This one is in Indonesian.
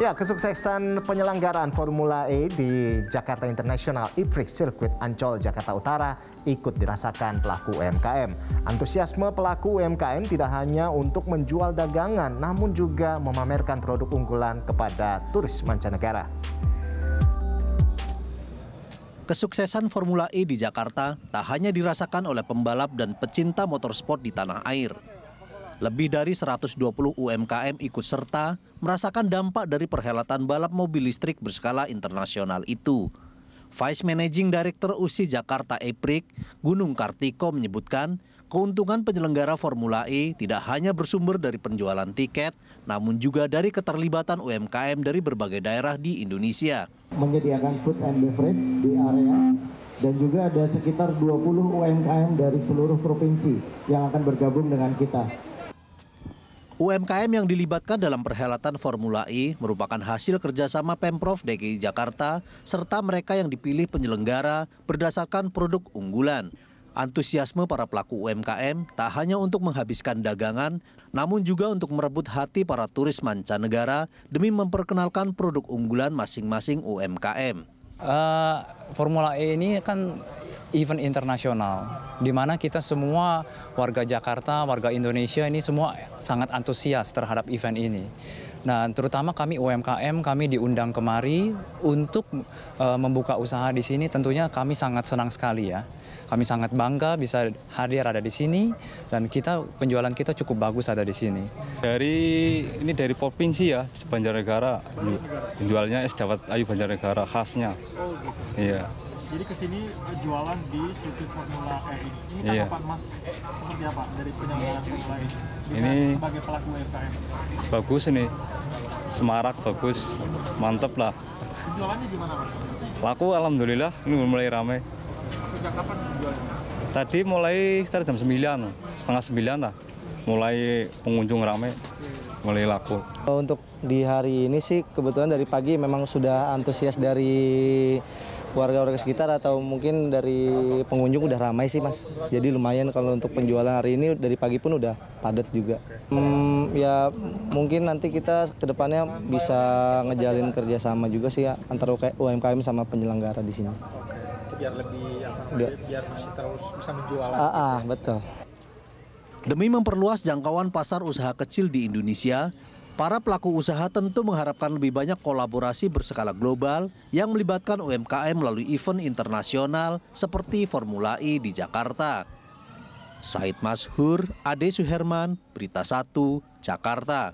Ya, kesuksesan penyelenggaraan Formula E di Jakarta International IPRIX Circuit Ancol Jakarta Utara ikut dirasakan pelaku UMKM. Antusiasme pelaku UMKM tidak hanya untuk menjual dagangan, namun juga memamerkan produk unggulan kepada turis mancanegara. Kesuksesan Formula E di Jakarta tak hanya dirasakan oleh pembalap dan pecinta motorsport di tanah air. Lebih dari 120 UMKM ikut serta merasakan dampak dari perhelatan balap mobil listrik berskala internasional itu. Vice Managing Director USI Jakarta EPRIK, Gunung Kartiko menyebutkan, keuntungan penyelenggara Formula E tidak hanya bersumber dari penjualan tiket, namun juga dari keterlibatan UMKM dari berbagai daerah di Indonesia. Menyediakan food and beverage di area dan juga ada sekitar 20 UMKM dari seluruh provinsi yang akan bergabung dengan kita. UMKM yang dilibatkan dalam perhelatan Formula E merupakan hasil kerjasama Pemprov DKI Jakarta serta mereka yang dipilih penyelenggara berdasarkan produk unggulan. Antusiasme para pelaku UMKM tak hanya untuk menghabiskan dagangan, namun juga untuk merebut hati para turis mancanegara demi memperkenalkan produk unggulan masing-masing UMKM. Uh, eh, Formula E ini kan event internasional, di mana kita semua warga Jakarta, warga Indonesia ini semua sangat antusias terhadap event ini. Nah, terutama kami UMKM, kami diundang kemari untuk e, membuka usaha di sini. Tentunya kami sangat senang sekali ya. Kami sangat bangga bisa hadir ada di sini dan kita penjualan kita cukup bagus ada di sini. Dari ini dari provinsi ya, Banjarnegara. Penjualnya es dawet ayu Banjarnegara khasnya. Iya. Jadi kesini eh, jualan di situ Formula E ini iya. tanggapan Mas seperti apa dari penyelenggaraan Formula E? Ini sebagai pelaku UMKM. Bagus ini, semarak bagus, mantep lah. Jualannya gimana Mas? Laku alhamdulillah, ini mulai ramai. Sejak kapan jualannya? Tadi mulai sekitar jam 9, setengah 9 lah. Mulai pengunjung ramai mulai laku. Untuk di hari ini sih kebetulan dari pagi memang sudah antusias dari warga-warga sekitar atau mungkin dari pengunjung udah ramai sih mas. Jadi lumayan kalau untuk penjualan hari ini dari pagi pun udah padat juga. Hmm, ya mungkin nanti kita kedepannya bisa ngejalin kerjasama juga sih ya, antara UMKM sama penyelenggara di sini. Biar lebih apa biar masih terus bisa menjualan. Ah, ah betul. Demi memperluas jangkauan pasar usaha kecil di Indonesia, Para pelaku usaha tentu mengharapkan lebih banyak kolaborasi berskala global yang melibatkan UMKM melalui event internasional seperti Formula E di Jakarta. Said Mashur, Ade Suherman, Berita 1, Jakarta.